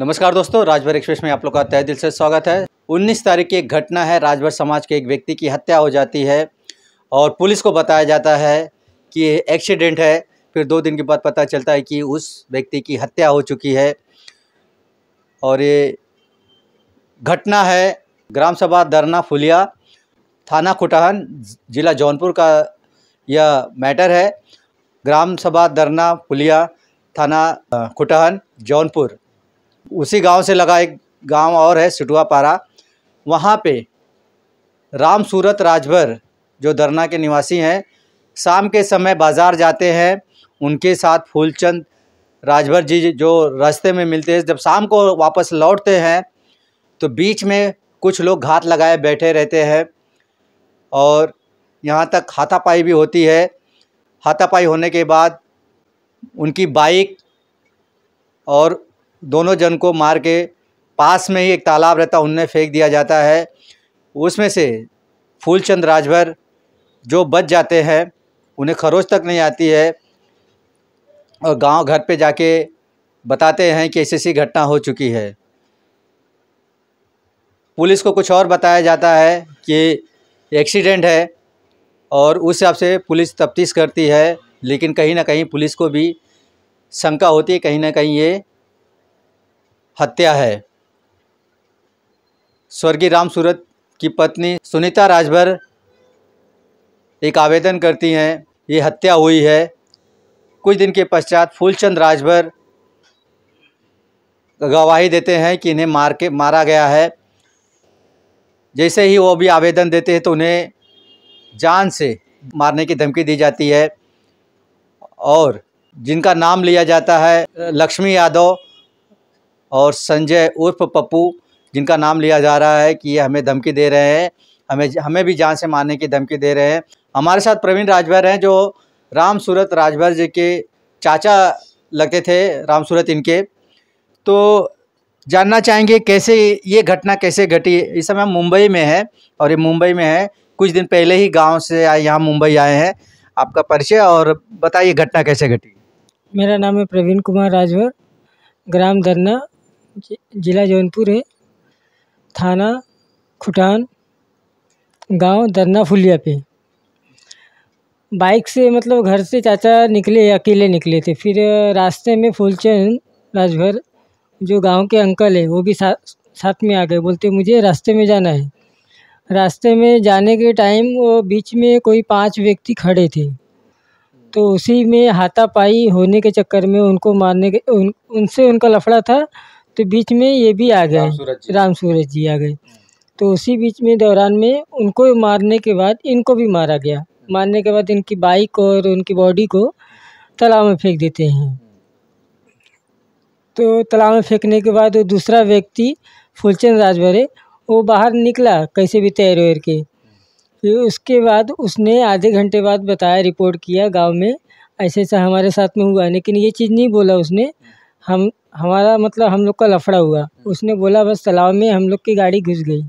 नमस्कार दोस्तों राजभर एक्सप्रेस में आप लोग का तय दिल से स्वागत है 19 तारीख की एक घटना है राजभर समाज के एक व्यक्ति की हत्या हो जाती है और पुलिस को बताया जाता है कि एक्सीडेंट है फिर दो दिन के बाद पता चलता है कि उस व्यक्ति की हत्या हो चुकी है और ये घटना है ग्राम सभा दरना फुलिया थाना खुटाहन जिला जौनपुर का यह मैटर है ग्राम सभा दरना फुलिया थाना खुटहन जौनपुर उसी गांव से लगा एक गांव और है पारा वहाँ पे राम सूरत राजभर जो दरना के निवासी हैं शाम के समय बाज़ार जाते हैं उनके साथ फूलचंद राजभर जी जो रास्ते में मिलते हैं जब शाम को वापस लौटते हैं तो बीच में कुछ लोग घात लगाए बैठे रहते हैं और यहाँ तक हाथापाई भी होती है हाथापाई होने के बाद उनकी बाइक और दोनों जन को मार के पास में ही एक तालाब रहता उनमें फेंक दिया जाता है उसमें से फूलचंद राजभर जो बच जाते हैं उन्हें खरोच तक नहीं आती है और गांव घर पे जाके बताते हैं कि ऐसी ऐसी घटना हो चुकी है पुलिस को कुछ और बताया जाता है कि एक्सीडेंट है और उस हिसाब से पुलिस तफ्तीश करती है लेकिन कहीं ना कहीं पुलिस को भी शंका होती है कहीं ना कहीं ये हत्या है स्वर्गीय राम सूरत की पत्नी सुनीता राजभर एक आवेदन करती हैं ये हत्या हुई है कुछ दिन के पश्चात फूलचंद राजभर गवाही देते हैं कि इन्हें मार के मारा गया है जैसे ही वो भी आवेदन देते हैं तो उन्हें जान से मारने की धमकी दी जाती है और जिनका नाम लिया जाता है लक्ष्मी यादव और संजय उर्फ पप्पू जिनका नाम लिया जा रहा है कि ये हमें धमकी दे रहे हैं हमें हमें भी जान से मारने की धमकी दे रहे हैं हमारे साथ प्रवीण राजभर हैं जो राम सूरत राजभर जी के चाचा लगते थे राम सूरत इनके तो जानना चाहेंगे कैसे ये घटना कैसे घटी इस समय हम मुंबई में हैं और ये मुंबई में है कुछ दिन पहले ही गांव से आए यहाँ मुंबई आए हैं आपका परिचय और बताइए घटना कैसे घटी मेरा नाम है प्रवीण कुमार राजभर ग्राम धरना ज़िला जौनपुर है थाना खुटान गाँव दरना फुलिया पे बाइक से मतलब घर से चाचा निकले अकेले निकले थे फिर रास्ते में फूलचंद राजभर जो गांव के अंकल है वो भी साथ साथ में आ गए बोलते मुझे रास्ते में जाना है रास्ते में जाने के टाइम वो बीच में कोई पांच व्यक्ति खड़े थे तो उसी में हाथापाई होने के चक्कर में उनको मारने के उन उनसे उनका लफड़ा था तो बीच में ये भी आ गए राम सूरज जी आ गए हम्म। तो उसी बीच में दौरान में उनको मारने के बाद इनको भी मारा गया हम्म। मारने के बाद इनकी बाइक और उनकी बॉडी को तालाब में फेंक देते हैं हम्म। तो तालाब में फेंकने के बाद वो दूसरा व्यक्ति फुलचंद राजभरे वो बाहर निकला कैसे भी तैर वैर के फिर उसके बाद उसने आधे घंटे बाद बताया रिपोर्ट किया गांव में ऐसे ऐसा हमारे साथ में हुआ लेकिन ये चीज़ नहीं बोला उसने हम हमारा मतलब हम लोग का लफड़ा हुआ उसने बोला बस तालाब में हम लोग की गाड़ी घुस गई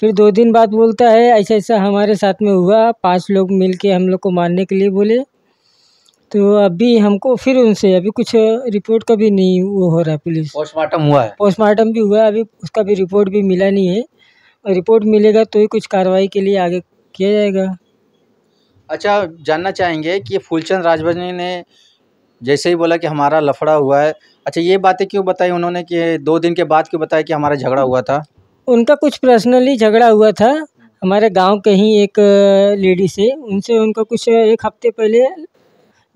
फिर दो दिन बाद बोलता है ऐसा ऐसा हमारे साथ में हुआ पांच लोग मिल के हम लोग को मारने के लिए बोले तो अभी हमको फिर उनसे अभी कुछ रिपोर्ट का भी नहीं वो हो रहा है पुलिस पोस्टमार्टम हुआ है पोस्टमार्टम भी हुआ है अभी उसका भी रिपोर्ट भी मिला नहीं है और रिपोर्ट मिलेगा तो ही कुछ कार्रवाई के लिए आगे किया जाएगा अच्छा जानना चाहेंगे कि फूलचंद राजभजनी ने जैसे ही बोला कि हमारा लफड़ा हुआ है अच्छा ये बातें क्यों बताई उन्होंने कि दो दिन के बाद क्यों बताया कि हमारा झगड़ा हुआ था उनका कुछ पर्सनली झगड़ा हुआ था हमारे गांव के ही एक लेडी से उनसे उनका कुछ एक हफ्ते पहले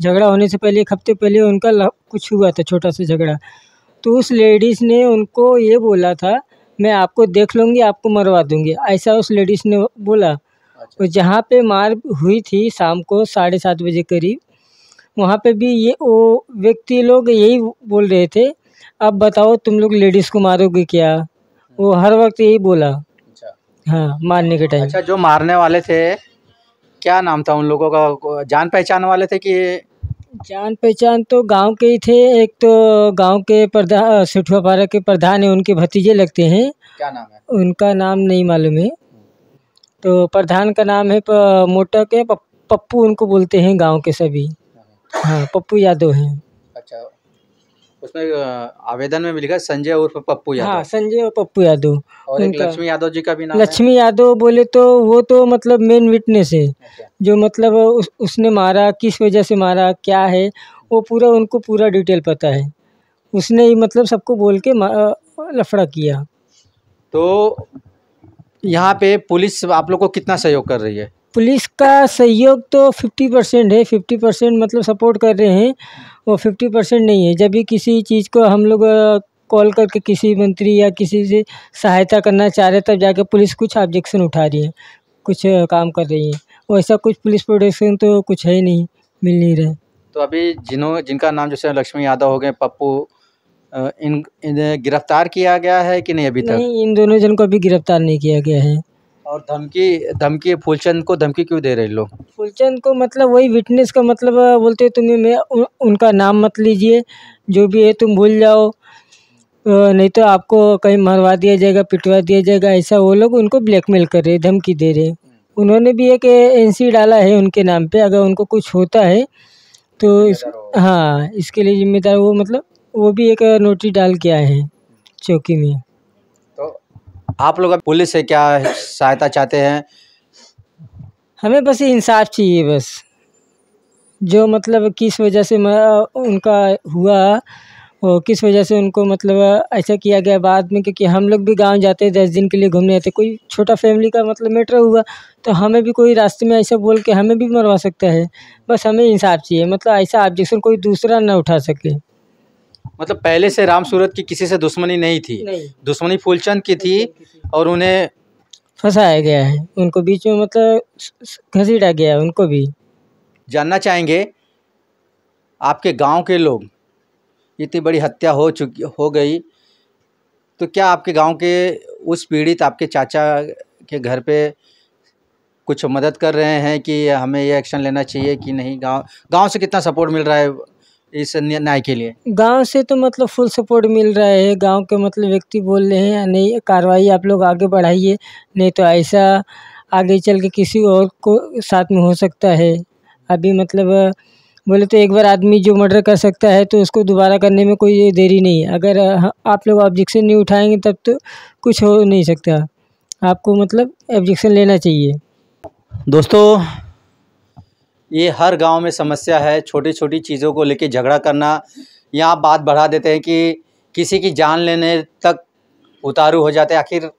झगड़ा होने से पहले एक हफ्ते पहले उनका कुछ हुआ था छोटा सा झगड़ा तो उस लेडीज़ ने उनको ये बोला था मैं आपको देख लूँगी आपको मरवा दूँगी ऐसा उस लेडीज़ ने बोला और अच्छा। तो जहाँ पे मार हुई थी शाम को साढ़े सात बजे करीब वहाँ पे भी ये वो व्यक्ति लोग यही बोल रहे थे अब बताओ तुम लोग लेडीज़ को मारोगे क्या वो हर वक्त यही बोला अच्छा। हाँ मारने के टाइम अच्छा जो मारने वाले थे क्या नाम था उन लोगों का जान पहचान वाले थे कि जान पहचान तो गांव के ही थे एक तो गांव के प्रधान पारा के प्रधान है उनके भतीजे लगते हैं क्या नाम है उनका नाम नहीं मालूम है तो प्रधान का नाम है मोटा के पप्पू उनको बोलते हैं गांव के सभी हाँ पप्पू यादव हैं अच्छा उसमें आवेदन में लिखा संजय और पप्पू यादव हाँ संजय और पप्पू यादव और एक लक्ष्मी यादव जी का भी नाम लक्ष्मी यादव बोले तो वो तो मतलब मेन विटनेस है अच्छा। जो मतलब उस, उसने मारा किस वजह से मारा क्या है वो पूरा उनको पूरा डिटेल पता है उसने ही मतलब सबको बोल के लफड़ा किया तो यहाँ पे पुलिस आप लोग को कितना सहयोग कर रही है पुलिस का सहयोग तो फिफ्टी परसेंट है फिफ्टी परसेंट मतलब सपोर्ट कर रहे हैं वो फिफ्टी परसेंट नहीं है जब भी किसी चीज़ को हम लोग कॉल करके किसी मंत्री या किसी से सहायता करना चाह रहे तब जाके पुलिस कुछ ऑब्जेक्शन उठा रही है कुछ काम कर रही है वैसा कुछ पुलिस प्रोटेक्शन तो कुछ है ही नहीं मिल नहीं रहा तो अभी जिन्हों जिनका नाम जैसे लक्ष्मी यादव हो गए पप्पू इन, इन गिरफ्तार किया गया है कि नहीं अभी तक नहीं इन दोनों जन को अभी गिरफ्तार नहीं किया गया है और धमकी धमकी फूलचंद को धमकी क्यों दे रहे लोग फूलचंद को मतलब वही विटनेस का मतलब बोलते तुम्हें मैं उनका नाम मत लीजिए जो भी है तुम भूल जाओ नहीं तो आपको कहीं मरवा दिया जाएगा पिटवा दिया जाएगा ऐसा वो लोग उनको ब्लैकमेल कर रहे धमकी दे रहे उन्होंने भी एक एन डाला है उनके नाम पर अगर उनको कुछ होता है तो इस हाँ इसके लिए जिम्मेदार वो मतलब वो भी एक नोटिस डाल के आए हैं चौकी में आप लोग पुलिस से क्या सहायता चाहते हैं हमें बस इंसाफ चाहिए बस जो मतलब किस वजह से उनका हुआ और किस वजह से उनको मतलब ऐसा किया गया बाद में क्योंकि हम लोग भी गांव जाते हैं दस दिन के लिए घूमने आते कोई छोटा फैमिली का मतलब मैटर हुआ तो हमें भी कोई रास्ते में ऐसा बोल के हमें भी मरवा सकता है बस हमें इंसाफ चाहिए मतलब ऐसा ऑब्जेक्शन कोई दूसरा ना उठा सके मतलब पहले से राम सूरत की किसी से दुश्मनी नहीं थी नहीं। दुश्मनी फूलचंद की थी और उन्हें फंसाया गया है उनको बीच में मतलब घसीटा गया है उनको भी जानना चाहेंगे आपके गांव के लोग इतनी बड़ी हत्या हो चुकी हो गई तो क्या आपके गांव के उस पीड़ित आपके चाचा के घर पे कुछ मदद कर रहे हैं कि हमें ये एक्शन लेना चाहिए कि नहीं गांव गांव से कितना सपोर्ट मिल रहा है इस न्याय के लिए गांव से तो मतलब फुल सपोर्ट मिल रहा है गांव के मतलब व्यक्ति बोल रहे हैं नहीं कार्रवाई आप लोग आगे बढ़ाइए नहीं तो ऐसा आगे चल के किसी और को साथ में हो सकता है अभी मतलब बोले तो एक बार आदमी जो मर्डर कर सकता है तो उसको दोबारा करने में कोई देरी नहीं है अगर हाँ, आप लोग ऑब्जेक्शन नहीं उठाएंगे तब तो कुछ हो नहीं सकता आपको मतलब ऑब्जेक्शन लेना चाहिए दोस्तों ये हर गांव में समस्या है छोटी छोटी चीज़ों को लेके झगड़ा करना या बात बढ़ा देते हैं कि किसी की जान लेने तक उतारू हो जाते आखिर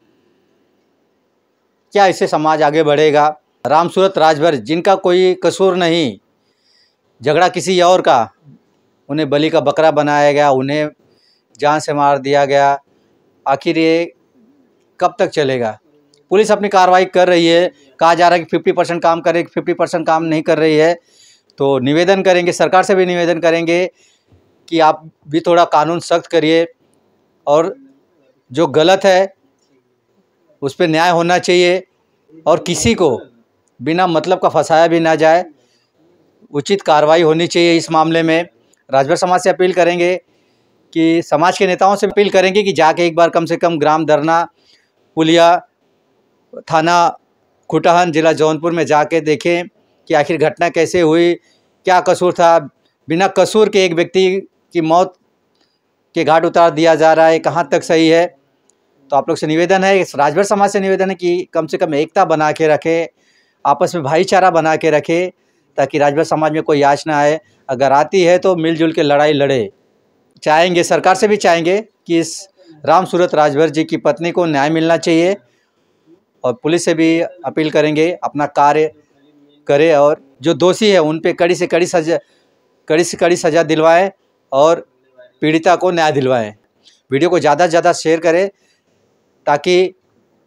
क्या इससे समाज आगे बढ़ेगा रामसूरत राजभर जिनका कोई कसूर नहीं झगड़ा किसी और का उन्हें बलि का बकरा बनाया गया उन्हें जान से मार दिया गया आखिर ये कब तक चलेगा पुलिस अपनी कार्रवाई कर रही है कहा जा रहा है कि फिफ्टी परसेंट काम करे फिफ्टी परसेंट काम नहीं कर रही है तो निवेदन करेंगे सरकार से भी निवेदन करेंगे कि आप भी थोड़ा कानून सख्त करिए और जो गलत है उस पर न्याय होना चाहिए और किसी को बिना मतलब का फंसाया भी ना जाए उचित कार्रवाई होनी चाहिए इस मामले में राजभर समाज से अपील करेंगे कि समाज के नेताओं से अपील करेंगे कि जाके एक बार कम से कम ग्राम धरना पुलिया थाना खुटहन ज़िला जौनपुर में जाके देखें कि आखिर घटना कैसे हुई क्या कसूर था बिना कसूर के एक व्यक्ति की मौत के घाट उतार दिया जा रहा है कहाँ तक सही है तो आप लोग से निवेदन है राजभर समाज से निवेदन है कि कम से कम एकता बना के रखें आपस में भाईचारा बना के रखें ताकि राजभर समाज में कोई ना आए अगर आती है तो मिलजुल के लड़ाई लड़े चाहेंगे सरकार से भी चाहेंगे कि इस राम सूरत राजभर जी की पत्नी को न्याय मिलना चाहिए और पुलिस से भी अपील करेंगे अपना कार्य करे और जो दोषी है उन पर कड़ी से कड़ी सजा कड़ी से कड़ी सज़ा दिलवाए और पीड़िता को न्याय दिलवाएं वीडियो को ज़्यादा से ज़्यादा शेयर करें ताकि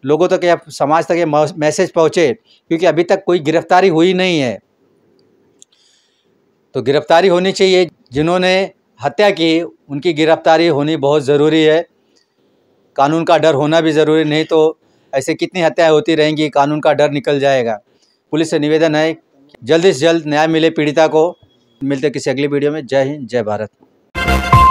लोगों तक तो या समाज तक ये मैसेज पहुँचे क्योंकि अभी तक कोई गिरफ्तारी हुई नहीं है तो गिरफ्तारी होनी चाहिए जिन्होंने हत्या की उनकी गिरफ्तारी होनी बहुत ज़रूरी है कानून का डर होना भी ज़रूरी नहीं तो ऐसे कितनी हत्याएं होती रहेंगी कानून का डर निकल जाएगा पुलिस से निवेदन है जल्द से जल्द न्याय मिले पीड़िता को मिलते किसी अगली वीडियो में जय हिंद जय भारत